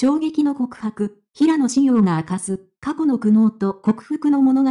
衝撃の告白、平野紫耀が明かす、過去の苦悩と克服の物語、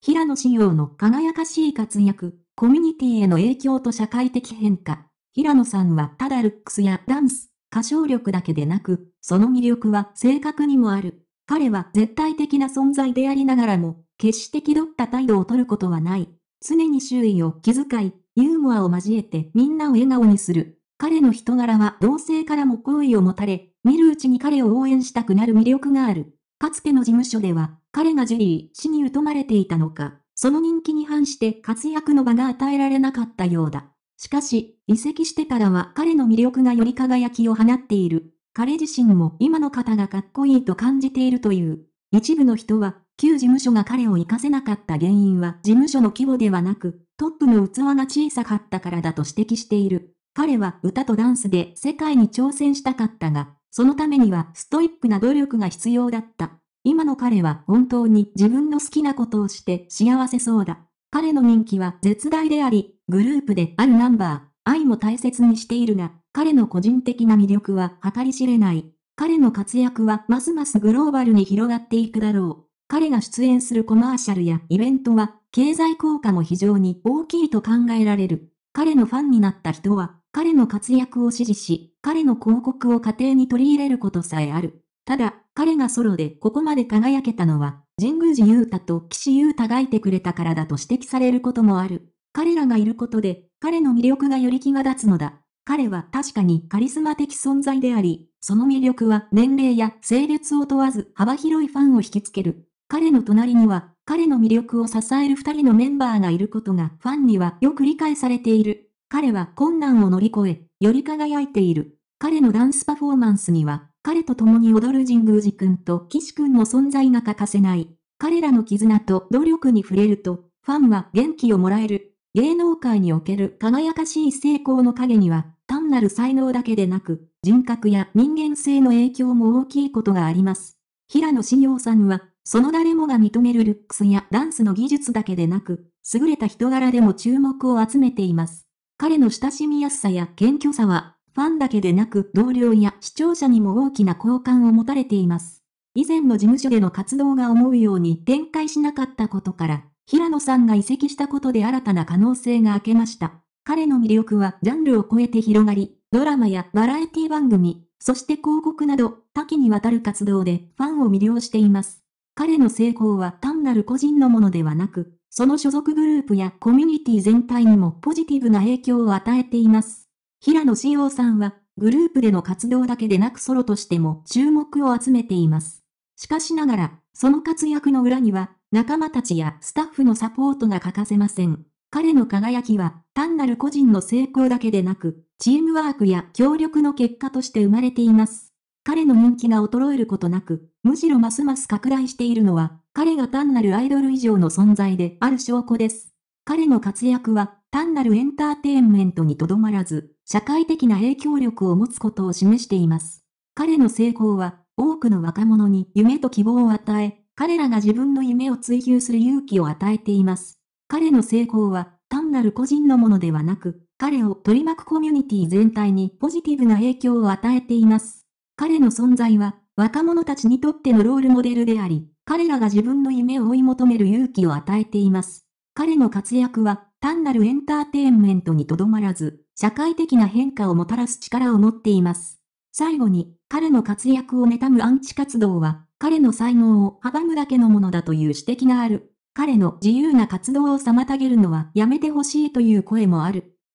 平野紫耀の輝かしい活躍、コミュニティへの影響と社会的変化。平野さんはただルックスやダンス、歌唱力だけでなく、その魅力は性格にもある。彼は絶対的な存在でありながらも、決して気取った態度をとることはない。常に周囲を気遣い、ユーモアを交えてみんなを笑顔にする。彼の人柄は同性からも好意を持たれ、見るうちに彼を応援したくなる魅力がある。かつての事務所では、彼がジュリー氏に疎まれていたのか、その人気に反して活躍の場が与えられなかったようだ。しかし、移籍してからは彼の魅力がより輝きを放っている。彼自身も今の方がかっこいいと感じているという。一部の人は、旧事務所が彼を活かせなかった原因は事務所の規模ではなく、トップの器が小さかったからだと指摘している。彼は歌とダンスで世界に挑戦したかったが、そのためにはストイックな努力が必要だった。今の彼は本当に自分の好きなことをして幸せそうだ。彼の人気は絶大であり、グループであるナンバー、愛も大切にしているが、彼の個人的な魅力は計り知れない。彼の活躍はますますグローバルに広がっていくだろう。彼が出演するコマーシャルやイベントは、経済効果も非常に大きいと考えられる。彼のファンになった人は、彼の活躍を支持し、彼の広告を家庭に取り入れることさえある。ただ、彼がソロでここまで輝けたのは、神宮寺勇太と岸優太がいてくれたからだと指摘されることもある。彼らがいることで、彼の魅力がより際立つのだ。彼は確かにカリスマ的存在であり、その魅力は年齢や性別を問わず幅広いファンを引きつける。彼の隣には、彼の魅力を支える二人のメンバーがいることがファンにはよく理解されている。彼は困難を乗り越え、より輝いている。彼のダンスパフォーマンスには、彼と共に踊る神宮寺くんと岸くんの存在が欠かせない。彼らの絆と努力に触れると、ファンは元気をもらえる。芸能界における輝かしい成功の陰には、単なる才能だけでなく、人格や人間性の影響も大きいことがあります。平野志耀さんは、その誰もが認めるルックスやダンスの技術だけでなく、優れた人柄でも注目を集めています。彼の親しみやすさや謙虚さは、ファンだけでなく同僚や視聴者にも大きな好感を持たれています。以前の事務所での活動が思うように展開しなかったことから、平野さんが移籍したことで新たな可能性が明けました。彼の魅力はジャンルを超えて広がり、ドラマやバラエティ番組、そして広告など多岐にわたる活動でファンを魅了しています。彼の成功は単なる個人のものではなく、その所属グループやコミュニティ全体にもポジティブな影響を与えています。平野志陽さんは、グループでの活動だけでなくソロとしても注目を集めています。しかしながら、その活躍の裏には、仲間たちやスタッフのサポートが欠かせません。彼の輝きは、単なる個人の成功だけでなく、チームワークや協力の結果として生まれています。彼の人気が衰えることなく、むしろますます拡大しているのは、彼が単なるアイドル以上の存在である証拠です。彼の活躍は、単なるエンターテインメントにとどまらず、社会的な影響力を持つことを示しています。彼の成功は、多くの若者に夢と希望を与え、彼らが自分の夢を追求する勇気を与えています。彼の成功は、単なる個人のものではなく、彼を取り巻くコミュニティ全体にポジティブな影響を与えています。彼の存在は、若者たちにとってのロールモデルであり、彼らが自分の夢を追い求める勇気を与えています。彼の活躍は、単なるエンターテインメントにとどまらず、社会的な変化をもたらす力を持っています。最後に、彼の活躍を妬むアンチ活動は、彼の才能を阻むだけのものだという指摘がある。彼の自由な活動を妨げるのはやめてほしいという声もある。